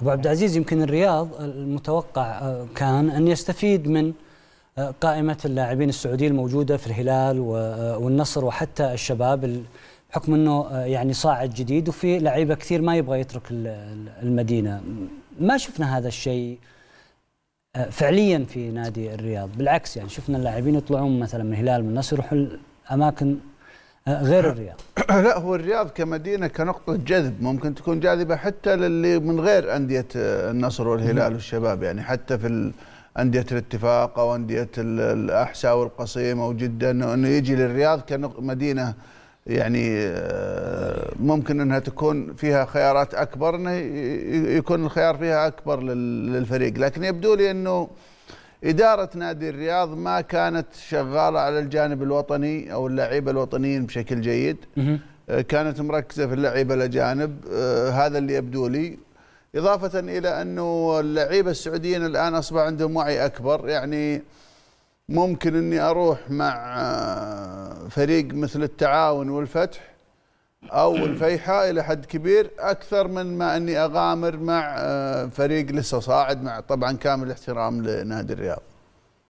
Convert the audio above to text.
ابو عبد العزيز يمكن الرياض المتوقع آه، كان ان يستفيد من آه، قائمه اللاعبين السعوديين الموجوده في الهلال آه، والنصر وحتى الشباب بحكم انه يعني صاعد جديد وفي لعيبه كثير ما يبغى يترك المدينه ما شفنا هذا الشيء فعليا في نادي الرياض بالعكس يعني شفنا اللاعبين يطلعون مثلا من الهلال من النصر يروحون اماكن غير نعم. الرياض لا هو الرياض كمدينه كنقطه جذب ممكن تكون جاذبه حتى للي من غير انديه النصر والهلال والشباب يعني حتى في انديه الاتفاق او انديه الاحساء والقصيم او جده انه يجي للرياض كمدينه يعني آه، ممكن انها تكون فيها خيارات اكبر انه يكون الخيار فيها اكبر للفريق لكن يبدو لي انه إدارة نادي الرياض ما كانت شغالة على الجانب الوطني أو اللعيبة الوطنيين بشكل جيد آه، كانت مركزة في اللعيبة الأجانب آه، هذا اللي يبدو لي إضافة إلى أنه اللعيبة السعوديين الآن أصبح عندهم وعي أكبر يعني ممكن أني أروح مع آه، فريق مثل التعاون والفتح او الفيحاء الى حد كبير اكثر من ما اني اغامر مع آه، فريق لسه صاعد مع طبعا كامل احترام لنادي الرياض